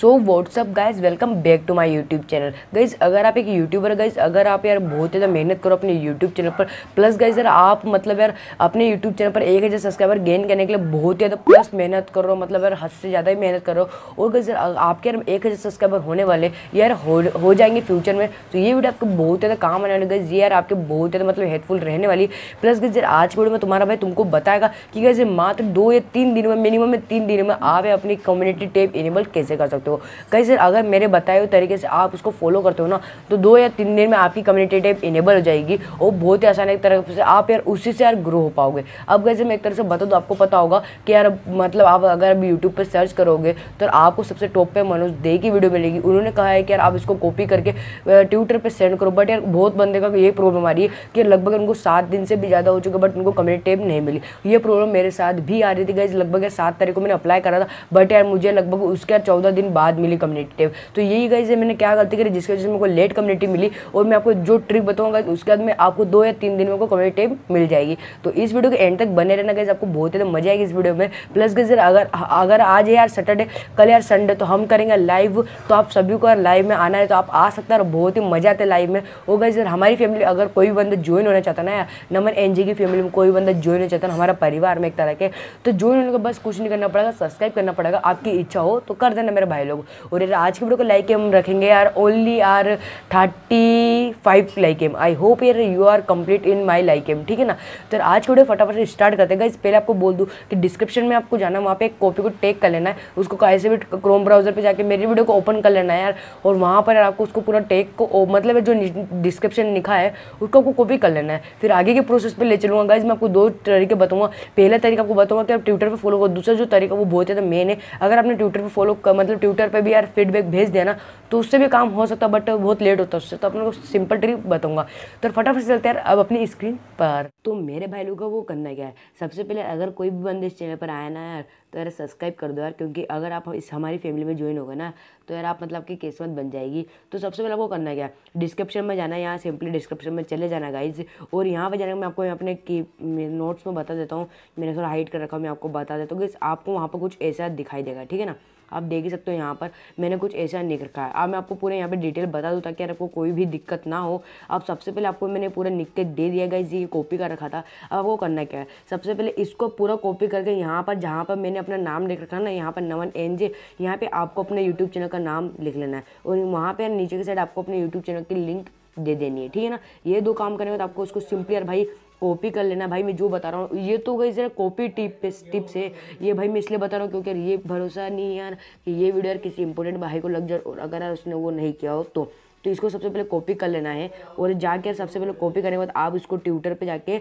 so what's up guys welcome back to my YouTube channel guys अगर आप एक YouTuber guys अगर आप यार बहुत ज़्यादा मेहनत करो अपने यूट्यूब चैनल पर प्लस गाइज यार आप मतलब यार अपने यूट्यूब चैनल पर एक हज़ार सब्सक्राइबर गेन करने के लिए बहुत ज़्यादा प्लस मेहनत करो मतलब यार हद से ज़्यादा ही मेहनत करो और गाइज यार आपके यार एक हज़ार सब्सक्राइबर होने वाले यार हो, हो जाएंगे फ्यूचर में तो ये वीडियो आपको बहुत ज़्यादा काम आने वाली गाइज ये यार आपके बहुत ज़्यादा मतलब हेल्पफुल रहने वाली प्लस गाइज यार आज की वीडियो में तुम्हारा भाई तुमको बताएगा कि गाइज मात्र दो या तीन दिनों में मिनिमम में तीन दिनों में आप अपनी कम्युनिटी टेप इनेबल कैसे कर सकते हो सकते हो कहीं सर अगर मेरे बताए हुए तरीके से आप उसको फॉलो करते हो ना तो दो या तीन दिन में आपकी कम्युनिटी टाइप इनेबल हो जाएगी और बहुत ही आसान एक तरफ से आप यार उसी से यार ग्रो हो पाओगे अब कैसे मैं एक तरह से बता दूँ आपको पता होगा कि यार मतलब आप अगर अभी यूट्यूब पर सर्च करोगे तो आपको सबसे टॉप पर मनोज दे की वीडियो मिलेगी उन्होंने कहा है कि यार आप इसको कॉपी करके ट्विटर पर सेंड करो बट यार बहुत बंदे का ये प्रॉब्लम आ रही है कि लगभग उनको सात दिन से भी ज़्यादा हो चुका बट उनको कम्युनिटी टाइप नहीं मिली ये प्रॉब्लम मेरे साथ भी आ रही थी गई लगभग सात तारीख को मैंने अप्लाई करा था बट यार मुझे लगभग उसके चौदह दिन बाद बाद मिली कम्युनिटिव तो यही गई से मैंने क्या गलती करी जिसकी वजह से मेरे को लेट कम्युनिटी मिली और मैं आपको जो ट्रिक बताऊँगा उसके बाद में आपको दो या तीन दिन में कम्युनिटी कम्युनिटिव मिल जाएगी तो इस वीडियो के एंड तक बने रहना गई आपको बहुत ज़्यादा मजा आएगी इस वीडियो में प्लस गई अगर अगर आज यार सैटरडे कल यार संडे तो हम करेंगे लाइव तो आप सभी को लाइव में आना है तो आप आ सकते हैं और बहुत ही मजा आता है लाइव में वो गई सर हमारी फैमिली अगर कोई भी बंदा ज्वाइन होना चाहता ना यार नमन एन की फैमिली में कोई बंदा ज्वाइन होना चाहता है हमारा परिवार में एक तरह के तो ज्वाइन होने का बस कुछ नहीं करना पड़ेगा सब्सक्राइब करना पड़ेगा आपकी इच्छा हो तो कर देना मेरे भाई लोग और यार आज की वीडियो को लाइक एम रखेंगे यार only R thirty five like em I hope यार you are complete in my like em ठीक है ना तो यार आज की वीडियो फटाफट से स्टार्ट करते हैं इस पहले आपको बोल दूँ कि डिस्क्रिप्शन में आपको जाना वहाँ पर एक कॉपी को टेक कर लेना है उसको कैसे भी क्रोम ब्राउजर पर जाकर मेरी वीडियो को ओपन कर लेना है यार और वहाँ पर आपको उसको पूरा टेक को मतलब जो डिस्क्रिप्शन लिखा है उसको आपको कॉपी कर लेना है फिर आगे के प्रोसेस पर ले चलूँगा गाइज मैं आपको दो तरीके बताऊँगा पहला तरीका आपको बताऊँगा कि आप ट्विटर पर फॉलो करो दूसरा जो तरीका वो बहुत ज़्यादा मेन है अगर आपने ट्विटर पर फॉलो मतलब ट्विटर ट्विटर पे भी यार फीडबैक भेज देना तो उससे भी काम हो सकता है बट बहुत लेट होता है उससे तो अपने को सिंपल ट्रिक बताऊंगा तो फटाफट चलते यार अब अपनी स्क्रीन पर तो मेरे भाई लोग का वो करना क्या है सबसे पहले अगर कोई भी बंदे इस चैनल पर आया ना यार तो यार सब्सक्राइब कर दो यार क्योंकि अगर आप इस हमारी फैमिली में ज्वाइन होगा ना तो यार आप मतलब कि किस्मत बन जाएगी तो सबसे पहले आपको करना क्या है डिस्क्रिप्शन में जाना यहाँ सिंपली डिस्क्रिप्शन में चले जाना गाइज और यहाँ पर जाने मैं आपको अपने की नोट्स में बता देता हूँ मैंने थोड़ा हाइड कर रखा हूँ मैं आपको बता देता हूँ कि आपको वहाँ पर कुछ ऐसा दिखाई देगा ठीक है ना आप देख ही सकते हो यहाँ यहाँ पर मैंने कुछ ऐसा निक रखा है अब मैं आपको पूरे यहाँ पर डिटेल बता दूँ ताकि आपको कोई भी दिक्कत ना हो अब सबसे पहले आपको मैंने पूरा निक के दे दिया गया इसी कॉपी का रखा था अब आपको करना क्या है सबसे पहले इसको पूरा कॉपी करके यहाँ पर जहाँ पर मैंने अपना नाम लिख रखा ना यहाँ पर नवन एन जे यहाँ पर आपको अपने यूट्यूब चैनल का नाम लिख लेना है और वहाँ पर नीचे की साइड आपको अपने यूट्यूब चैनल की लिंक दे देनी है ठीक है ना ये दो काम करने के बाद आपको उसको सिंपली यार भाई कॉपी कर लेना भाई मैं जो बता रहा हूँ ये तो गई जरा कॉपी टिप टिप्स है ये भाई मैं इसलिए बता रहा हूँ क्योंकि ये भरोसा नहीं यार कि ये वीडियो यार किसी इंपोर्टेंट भाई को लग जाए और अगर यार उसने वो नहीं किया हो तो तो इसको सबसे पहले कॉपी कर लेना है और जाकर सबसे पहले कॉपी करने के बाद आप इसको ट्विटर पर जाके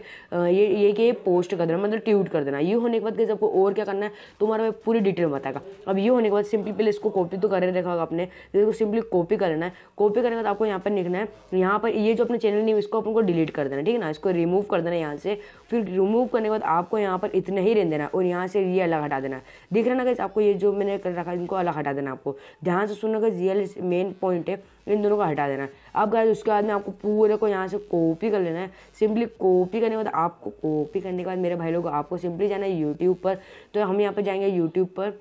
ये ये कि पोस्ट कर देना मतलब ट्वीट कर देना ये होने के बाद कैसे आपको और क्या करना है तुम्हारा मैं पूरी डिटेल बताएगा अब ये होने के बाद सिंपली पहले इसको कॉपी तो कर रखा होगा आपने तो इसको सिंपली कॉपी कर लेना है कॉपी करने के बाद आपको यहाँ पर लिखना है यहाँ पर ये जो अपने चैनल है इसको अपन को डिलीट कर देना ठीक है ना इसको रिमूव कर देना यहाँ से फिर रिमूव करने के बाद आपको यहाँ पर इतना ही रहने देना और यहाँ से ये अलग हटा देना दिख रहा ना कि आपको ये जो मैंने कर रखा है इनको अलग हटा देना आपको ध्यान से सुनना कि ये मेन पॉइंट है इन दोनों को हटा देना है अब गाइस उसके बाद में आपको पूरे को यहाँ से कॉपी कर लेना है सिंपली कॉपी करने के बाद आपको कॉपी करने के बाद मेरे भाई लोग आपको सिंपली जाना है यूट्यूब पर तो हम यहाँ पर जाएंगे यूट्यूब पर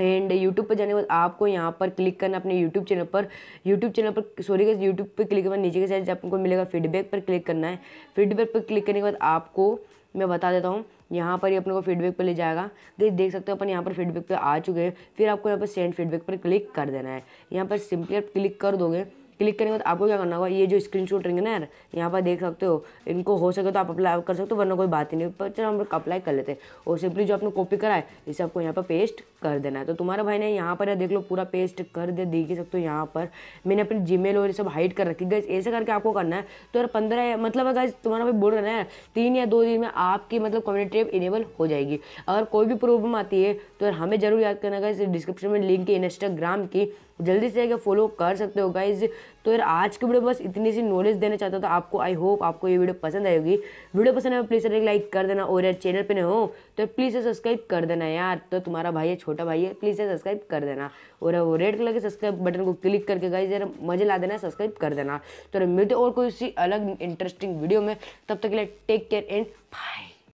एंड यूट्यूब पर जाने के बाद आपको यहाँ पर क्लिक करना अपने यूट्यूब चैनल पर यूट्यूब चैनल पर सॉरी यूट्यूब पर क्लिक करना नीचे के साइड आपको मिलेगा फीडबैक पर क्लिक करना है फीडबैक पर क्लिक करने के बाद आपको मैं बता देता हूँ यहाँ पर ही अपने को फीडबैक पर ले जाएगा गई देख सकते हो अपन यहाँ पर फीडबैक पर आ चुके हैं फिर आपको यहाँ पर सेंड फीडबैक पर क्लिक कर देना है यहाँ पर सिंपली आप क्लिक कर दोगे क्लिक करने के बाद आपको क्या करना होगा ये जो स्क्रीन शॉट रहेंगे ना यार यहाँ पर देख सकते हो इनको हो सके तो आप अप्लाई कर सकते हो वरना कोई बात ही नहीं पर चलो हम लोग अप्लाई कर लेते हैं और सिंपली जो आपने कॉपी करा है इसे आपको यहाँ पर पेस्ट कर देना है तो तुम्हारा भाई ने यहाँ पर देख लो पूरा पेस्ट कर दे देख ही सकते हो यहाँ पर मैंने अपनी मेल और ये सब हाइड कर रखी गई ऐसे करके आपको करना है तो यार पंद्रह मतलब अगर तुम्हारा भाई बोल रहे है यार तीन या दो दिन में आपकी मतलब कम्युनिटी एप इनेबल हो जाएगी अगर कोई भी प्रॉब्लम आती है तो यार हमें जरूर याद करना गाइज डिस्क्रिप्शन में लिंक है इंस्टाग्राम की जल्दी से जाके फॉलो कर सकते हो गाइज तो यार आज की वीडियो बस इतनी सी नॉलेज देना चाहता हूँ तो आपको आई होप आपको ये वीडियो पसंद आएगी वीडियो पसंद आए प्लीज़ तो एक लाइक कर देना और यार चैनल पर नहीं हो तो प्लीज़ सब्सक्राइब कर देना यार तो तुम्हारा भाई है छोटा भाई है प्लीज़ सब्सक्राइब कर देना और वो रेड कलर के सब्सक्राइब बटन को क्लिक करके गाइज यार मजे ला देना सब्सक्राइब कर देना तो मिलते और कोई सी अलग इंटरेस्टिंग वीडियो में तब तक के लिए टेक केयर एंड बाय